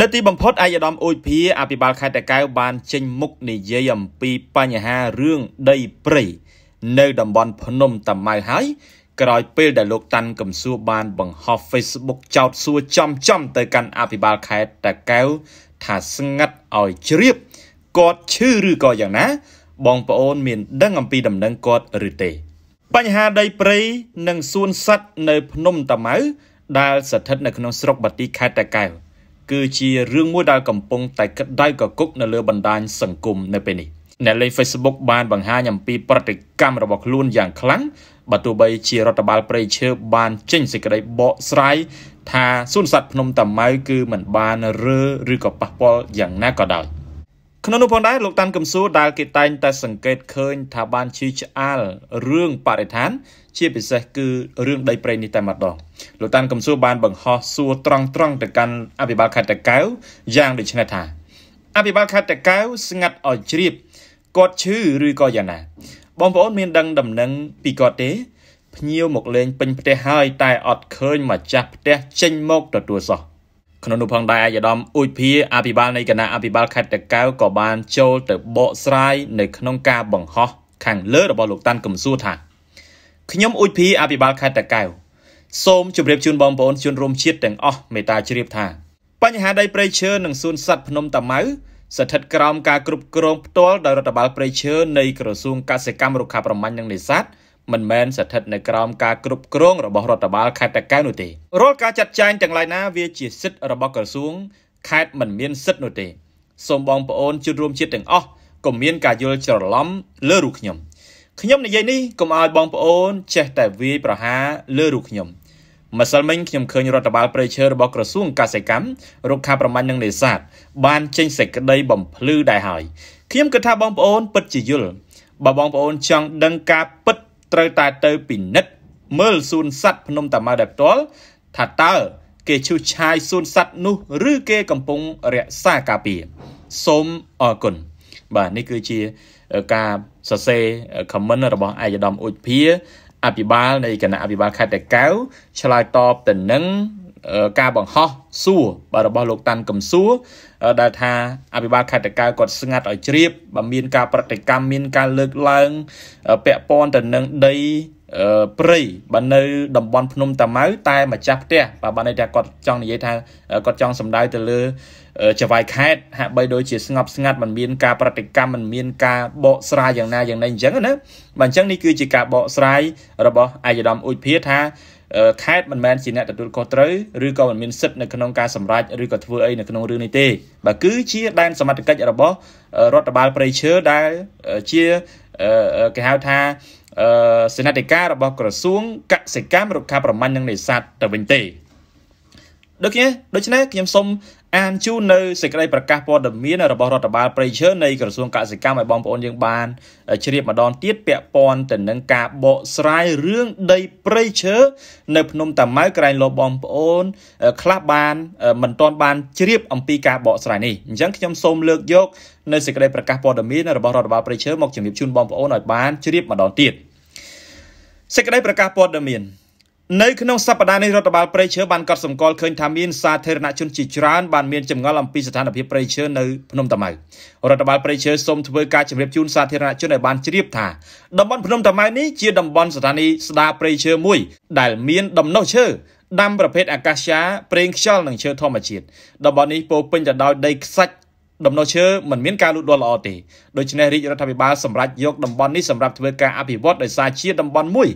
នៅទីបំផុតអាយដាមអ៊ូចភាអភិបាលខេត្តតាកែវបានចេញមុខនិយាយអំពីបញ្ហារឿងដីព្រៃនៅតំបន់ភ្នំតាម៉ៅហើយក្រោយពេលដែលលោកតាន់កំសួរបានបង្ហោះ Facebook ចោទសួរចំចំទៅកាន់អភិបាលខេត្តតាកែវថាស្ងាត់ឲ្យជ្រាបគាត់ឈឺឬក៏យ៉ាងណា បងប្អូនមានដឹងអំពីដំណឹងគាត់ឬទេ បញ្ហាដីព្រៃនិងសួនសัตว์នៅភ្នំតាម៉ៅដែលស្ថិតនៅក្នុងស្រុកបាទីខេត្តតាកែវគឺជារឿងមួយដែលកំពុង តែក្តៅកគុកនៅលើបណ្ដាញសង្គមនៅពេលនេះអ្នកលេង Facebook បានបង្ហាញអំពីប្រតិកម្មរបស់ខ្លួនយ៉ាងខ្លាំងបើទោះបីជារដ្ឋបាលព្រៃឈើបាន ចេញសេចក្តីបកស្រាយថាសួនសត្វភ្នំតាម៉ៅគឺមិនបានរើឬក៏ប៉ះពាល់យ៉ាងណាក៏ដោយ។ក្នុងនោះផងដែរលោកតាន់កឹមសួរដែលគេតែងតែសង្កេតឃើញ ថាបានជឿឆ្អាលរឿងបរិស្ថាន ជា ពិសេសគឺរឿងដីព្រៃនេះតែម្ដងលោកតាន់កឹមសួរបានបង្ហោះសួរត្រង់ត្រង់ទៅកាន់អភិបាលខេត្តតាកែវយ៉ាងដូចនេះថាអភិបាលខេត្តតាកែវស្ងាត់ឲ្យជ្រាបគាត់ឈឺឬក៏យ៉ាងណាបងប្អូនមានដឹងដំណឹងពីគាត់ទេភ្ញៀវមកលេងពេញផ្ទះហើយតែអត់ឃើញម្ចាស់ផ្ទះចេញមកទទួលសោះក្នុងនោះផងដែរអាយដាមអ៊ុយភាអភិបាលនៃគណៈអភិបាលខេត្តតកៅក៏បានចូលទៅបកស្រាយនៅក្នុងការបង្ហោះខាងលើរបស់លោកតាន់កំសួរថាខ្ញុំអ៊ុយភាអភិបាលខេត្តតកៅសូមជម្រាបជូនបងប្អូនជនរួមជាតិទាំងអស់មេត្តាជ្រាបថាបញ្ហាដីព្រៃឈើនិងសួនសត្វភ្នំតាម៉ៅស្ថិតក្រោមការគ្រប់គ្រងផ្ទាល់ដោយរដ្ឋបាលព្រៃឈើនៃក្រសួងកសិកម្មរុក្ខាប្រមាញ់និងនេសាទមិនមែនស្ថិតនៅក្រោមការគ្រប់គ្រងរបស់រដ្ឋបាលខេត្តតាកែវនោះទេរាល់ការចាត់ចែងទាំងឡាយណាវាជាសិទ្ធិរបស់ក្រសួងខេត្តមិនមានសិទ្ធិនោះទេសូមបងប្អូនជនរួមជាតិទាំងអស់កុំមានការយល់ច្រឡំលើរូបខ្ញុំ ខ្ញុំនិយាយនេះកុំឲ្យបងប្អូនចេះតែវាយប្រហារលើរូបខ្ញុំម្សិលមិញខ្ញុំឃើញរដ្ឋបាលព្រៃឈើរបស់ក្រសួងកសិកម្មរុក្ខាប្រមាញ់និងនេសាទបានចេញសេចក្តីបំភ្លឺដែរហើយខ្ញុំគិតថាបងប្អូនពិតជាយល់បើបងប្អូនចង់ដឹងការពិតត្រូវតែទៅពិនិត្យមើលសួនសัตว์ភ្នំតាម៉ៅដែលផ្ទាល់ថាតើគេឈូសឆាយសួនសัตว์នោះ ឬគេកំពុងរក្សាការពារសូមអរគុណបាទនេះគឺជាការសរសេរ comment របស់អាយដាមអ៊ុចភាអភិបាល នៃគណៈអភិបាលខេត្តតកៅឆ្លើយតបទៅនឹងការបង្ហោះសួរបាទរបស់លោកតាន់កំសួរដែលថាអភិបាលខេត្តតកៅគាត់ស្ងាត់ឲ្យជ្រាបបើមានការប្រតិកម្មមានការលើកឡើងពាក់ព័ន្ធទៅនឹងដីព្រៃបើនៅតំបន់ភ្នំតាម៉ៅតែម្ចាស់ផ្ទះបាទបានន័យថាគាត់ចង់និយាយថាគាត់ចង់សម្ដៅទៅលើចវាយខេតហាក់បីដូចជាស្ងប់ស្ងាត់មិនមានការប្រតិកម្មមិនមានការបកស្រាយយ៉ាងណាយ៉ាងណីអញ្ចឹងណាបាទអញ្ចឹងនេះគឺជាការបកស្រាយរបស់ អាយដាមអ៊ុចភាថាខេត្តមិនមែនជាអ្នកទទួលខុសត្រូវឬក៏មិនមានសិទ្ធិនៅក្នុងការសម្រេចឬក៏ធ្វើអីនៅក្នុងរឿងនេះទេបាទគឺជាដែនសមត្ថកិច្ចរបស់រដ្ឋបាលព្រៃឈើដែលជាគេហៅថាសេនាធិការរបស់ក្រសួងកសិកម្មរុក្ខាប្រមាញ់និងនេសាទទៅវិញទេដូចគ្នាដូច្នេះខ្ញុំសូមអានជូននៅសេចក្តីប្រកាសព័ត៌មានរបស់រដ្ឋបាលប្រៃឈើនៃក្រសួងកសិកម្មឲ្យបងប្អូនយើងបានជ្រាបម្ដងទៀតពាក់ព័ន្ធទៅនឹងការបកស្រាយរឿងដីប្រៃឈើនៅ ភ្នំតាម៉ៅក្រែងលោកបងប្អូន ខ្លះបានមិនទាន់បានជ្រាបអំពីការបកស្រាយនេះអញ្ចឹងខ្ញុំសូមលើកយក នៅសេចក្តីប្រកាសព័ត៌មានរបស់រដ្ឋបាលប្រៃឈើមកជំរាបជូនបងប្អូនឲ្យបានជ្រាបម្ដងទៀតសេចក្តីប្រកាសព័ត៌មាននៅក្នុងសប្តាហ៍នេះរដ្ឋបាលព្រៃឈើបានកត់សម្គាល់ឃើញថាមានសាធារណជនជាច្រើនបានមានចម្ងល់អំពីស្ថានភាពព្រៃឈើនៅភ្នំតាម៉ៅរដ្ឋបាលព្រៃឈើសូមធ្វើការជម្រាបជូនសាធារណជនឲ្យបានជ្រាបថាតំបន់ភ្នំតាម៉ៅនេះជាតំបន់ស្ថានីយ៍ស្ដារព្រៃឈើមួយដែលមានដំណោះឈើដាំប្រភេទអាកាសយ៉ាប្រេងខ្យល់និងឈើធម្មជាតិតំបន់នេះពោពេញទៅដោយដីខ្សាច់ដំណោះឈើមិនមានការលូតលាស់ល្អទេដូច្នេះរាជរដ្ឋាភិបាលសម្រេចយកតំបន់នេះសម្រាប់ធ្វើការអភិវឌ្ឍដោយសារជាតំបន់មួយ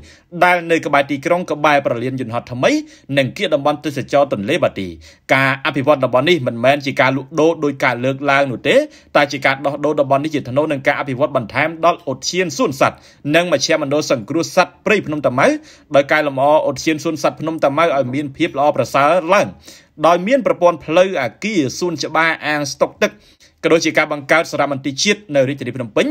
ដែលនៅក្បែរទីក្រុងក្បែរប្រលានយន្តហោះថ្មីនិងគៀកតំបន់ទេសចរទន្លេបាទីការអភិវឌ្ឍតំបន់នេះមិនមែនជាការលូកដូរដោយការលើកឡើងនោះទេតែជាការដោះដូរតំបន់នេះជាធនធាននិងការអភិវឌ្ឍបន្ថែមដល់ឧទ្យានសួនសត្វនិងមជ្ឈមណ្ឌលសង្គ្រោះសត្វព្រៃភ្នំតាម៉ៅដោយកែលម្អឧទ្យានសួនសត្វភ្នំតាម៉ៅឲ្យមានភាពល្អប្រសើរឡើងដោយមានប្រព័ន្ធផ្លូវអាគារសួនច្បារអាងស្តុកទឹកក៏ដូចជាការបង្កើតសារមន្ទីរជាតិនៅរាជធានីភ្នំពេញ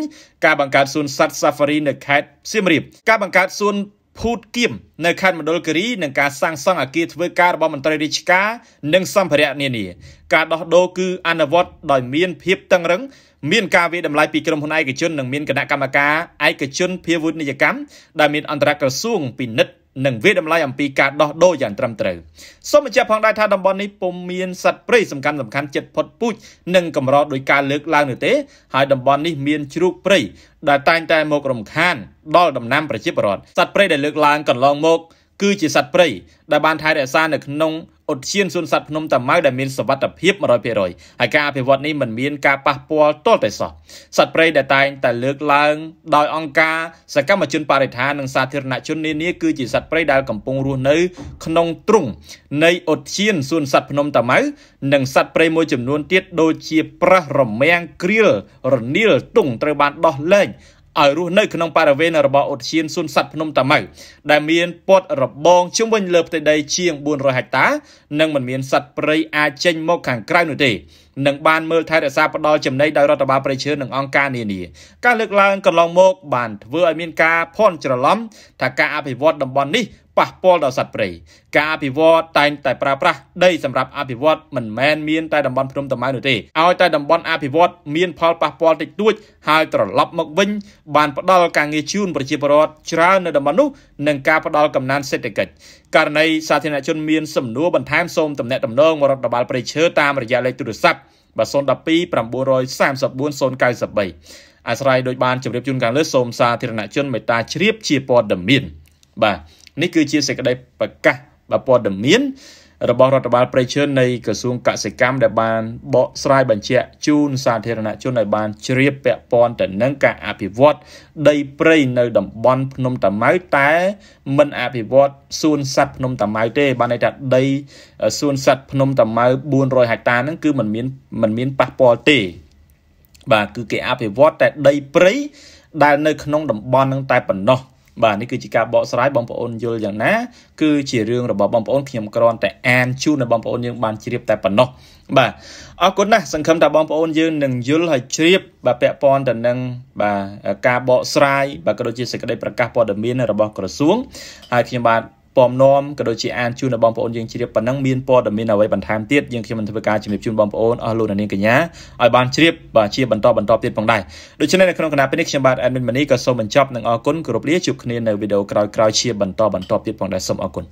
ការបង្កើតសួនសត្វ Safari នៅខេត្តសៀមរាបការបង្កើតសួនភូតគៀមនៅខេត្តមណ្ឌលគិរីនិងការសាងសង់អគារធ្វើការរបស់មន្ត្រីរាជការនិងសម្ភារៈនានាការដោះដូរគឺអនុវត្តដោយមានភាពតឹងរឹងមានការវិតម្លៃពីក្រុមហ៊ុនឯកជននិងមានគណៈកម្មការឯកជនភាវូបនីយកម្មដែលមានអន្តរក្រសួងពិនិត្យនិងវាតម្លៃអំពីការដោះដូរយ៉ាងត្រឹមត្រូវសូមបញ្ជាក់ផងដែរថាតំបន់នេះពុំមានសត្វព្រៃសំខាន់សំខាន់ចិត្តផុតពូជនិងកម្រដោយការលើកឡើងនោះទេហើយតំបន់នេះមានជ្រូកព្រៃដែលតែងតែមករំខាន ដល់ដំណាំប្រជាពលរដ្ឋសត្វព្រៃដែលលើកឡើងកន្លងមក គឺជាសត្វព្រៃដែលបានថែរក្សានៅក្នុងឧទ្យានសួនសត្វភ្នំតាម៉ៅដែលមានសវត្ថិភាព100%ហើយការអភិវឌ្ឍនេះមិនមានការប៉ះពាល់ទាល់តែសោះសត្វព្រៃដែលតែងតែលើកឡើងដោយអង្គការ សកម្មជនបរិស្ថាននិងសាធារណជននានា គឺជាសត្វព្រៃដែលកំពុងរស់នៅ ក្នុងទ្រុង នៃឧទ្យានសួនសត្វភ្នំតាម៉ៅនិងសត្វព្រៃមួយចំនួនទៀតដូចជា ប្រះរមាំងក្រៀលរនៀលទុងត្រូវបានដោះលែងឲ្យរស់នៅក្នុងបរិវេណរបស់ឧទ្យានសួនសត្វភ្នំតាម៉ៅដែលមានព័ទ្ធរបងជុំវិញលើផ្ទៃដីជាង400ហិកតា និងមិនមានសត្វព្រៃអាចចេញមកខាងក្រៅនោះទេនឹងបានមើលថែរក្សាផ្ដល់ចំណីដោយរដ្ឋបាលប្រៃឈើនិងអង្គការនានាការលើកឡើងកន្លងមកបានធ្វើឲ្យមានការភ័ន្តច្រឡំថាការអភិវឌ្ឍតំបន់នេះប៉ះពាល់ដល់សត្វព្រៃការអភិវឌ្ឍតែងតែប្រើប្រាស់ដីសម្រាប់អភិវឌ្ឍមិនមែនមានតែតំបន់ភ្នំតាម៉ៅនោះទេឲ្យតែតំបន់អភិវឌ្ឍមានផលប៉ះពាល់តិចតួច ហើយត្រឡប់មកវិញបានផ្ដល់ការងារជូនប្រជាពលរដ្ឋច្រើននៅតំបន់នោះនិងការផ្ដល់កំណើនសេដ្ឋកិច្ចករណីសាធារណជនមានសំណួរបន្ថែមសូមទំនាក់ទំនងរដ្ឋបាលព្រៃឈើតាមរយៈលេខទូរស័ព្ទ012 934 093អាស្រ័យដោយបានជម្រាបជូនខាងលើសូមសាធារណជនមេត្តាជ្រាបជាព័ត៌មានបាទនេះគឺជាសេចក្តីប្រកាសបាទព័ត៌មាន របស់រដ្ឋបាលប្រៃឈើនៃក្រសួងកសិកម្មដែលបានបកស្រាយបញ្ជាក់ជូន សាធារណជនឲ្យបានជ្រាបពាក់ព័ន្ធទៅនឹងការអភិវឌ្ឍដីព្រៃនៅតំបន់ ភ្នំតាម៉ៅតែមិនអភិវឌ្ឍសួនសត្វភ្នំតាម៉ៅទេ បានន័យថាដី សួនសត្វភ្នំតាម៉ៅ400ហិកតាហ្នឹងគឺมันមានมันមានប៉ះពាល់ទេបាទគឺគេអភិវឌ្ឍតែដីព្រៃដែលនៅ ក្នុងតំបន់ហ្នឹងតែប៉ុណ្ណោះបាទនេះគឺជាការបកស្រាយបងប្អូនយល់យ៉ាងណាគឺជារឿងរបស់បងប្អូនខ្ញុំគ្រាន់តែអានជូនដល់បងប្អូនយើងបានជ្រាបតែប៉ុណ្ណោះបាទអរគុណណាស់សង្ឃឹមថាបងប្អូនយើងនឹងយល់ហើយជ្រាបបាទពាក់ព័ន្ធទៅនឹងបាទការបកស្រាយបាទក៏ដូចជាសេចក្តីប្រកាសព័ត៌មានរបស់ ក្រសួងហើយខ្ញុំបាទពំនាំក៏ដូចជាអានជូនដល់បងប្អូនយើងជ្រាបប៉ុណ្ណឹងមានព័ត៌មានអ្វីបន្ថែមទៀតយើងខ្ញុំនឹងធ្វើការជំរាបជូនបងប្អូនអស់លោកនាងកញ្ញាឲ្យបានជ្រាបបាទជាបន្តបន្តទៀតផងដែរដូច្នេះនៅក្នុងគណៈពេលនេះខ្ញុំបាទ Admin Money ក៏សូមបញ្ចប់នឹងអរគុណគ្រប់លាជួបគ្នានៅវីដេអូក្រោយៗជាបន្តបន្តទៀតផងដែរសូមអរគុណ